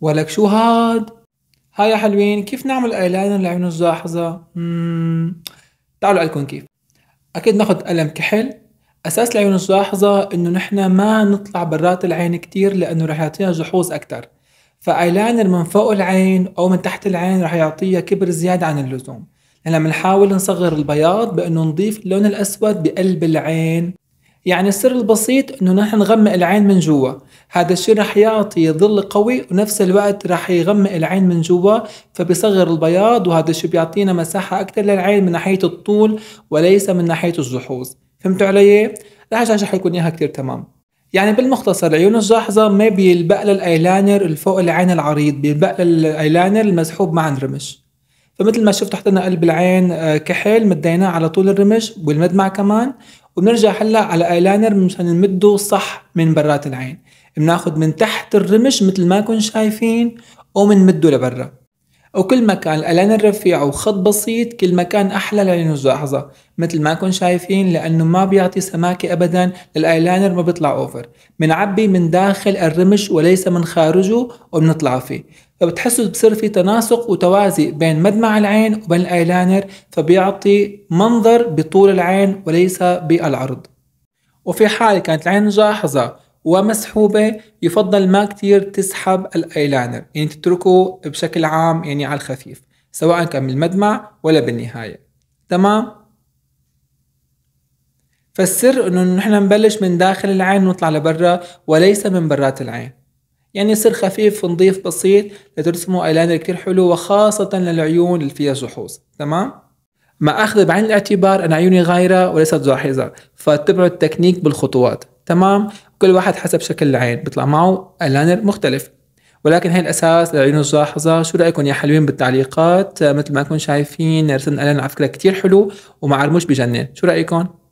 ولك شو هاد هاي يا حلوين كيف نعمل ايلاينر لعيون الزاحزة تعالوا لكم كيف اكيد ناخد قلم كحل اساس العيون الجاحظة انه نحن ما نطلع برات العين كتير لانه رح يعطيها جحوظ اكتر فايلاينر من فوق العين او من تحت العين رح يعطيها كبر زيادة عن اللزوم لما نحاول نصغر البياض بانه نضيف اللون الاسود بقلب العين يعني السر البسيط انه نحن نغمق العين من جوا هذا الشيء رح يعطي ظل قوي ونفس الوقت رح يغمق العين من جوا فبيصغر البياض وهذا الشيء بيعطينا مساحة أكثر للعين من ناحية الطول وليس من ناحية الجحوظ فهمتوا علي؟ رح أشرح لكم إياها كتير تمام يعني بالمختصر العيون الجاحظة ما بيلبق للأيلانر الفوق العين العريض بيلبق للأيلانر المسحوب مع الرمش فمثل ما شفتوا حطينا قلب العين آه، كحيل مديناه على طول الرمش والمدمع كمان وبنرجع هلا على ايلاينر مشان نمده صح من برات العين بناخذ من تحت الرمش مثل ما كن شايفين وبنمده لبرا وكل ما كان الايلاينر رفيع وخط بسيط كل ما كان احلى للملاحظه مثل ما كن شايفين لانه ما بيعطي سماكه ابدا للايلاينر ما بيطلع اوفر بنعبي من داخل الرمش وليس من خارجه وبنطلع فيه بتحسوا بصير في تناسق وتوازي بين مدمع العين وبين الايلاينر فبيعطي منظر بطول العين وليس بالعرض وفي حال كانت العين جاحظة ومسحوبة يفضل ما كتير تسحب الايلاينر يعني تتركه بشكل عام يعني على الخفيف سواء كان بالمدمع ولا بالنهاية تمام فالسر انه نحن نبلش من داخل العين ونطلع لبرا وليس من برات العين يعني يصير خفيف ونظيف بسيط لترسموا ايلاينر كتير حلو وخاصة للعيون اللي فيها جحوظ تمام مع أخذ بعين الاعتبار أن عيوني غايرة وليست جاحظة فاتبعوا التكنيك بالخطوات تمام كل واحد حسب شكل العين بيطلع معه ايلاينر مختلف ولكن هي الاساس للعيون الجاحظه شو رايكم يا حلوين بالتعليقات مثل ما كنتم شايفين رسمنا اعلان على فكره كثير حلو ومع رموش بجنن شو رايكم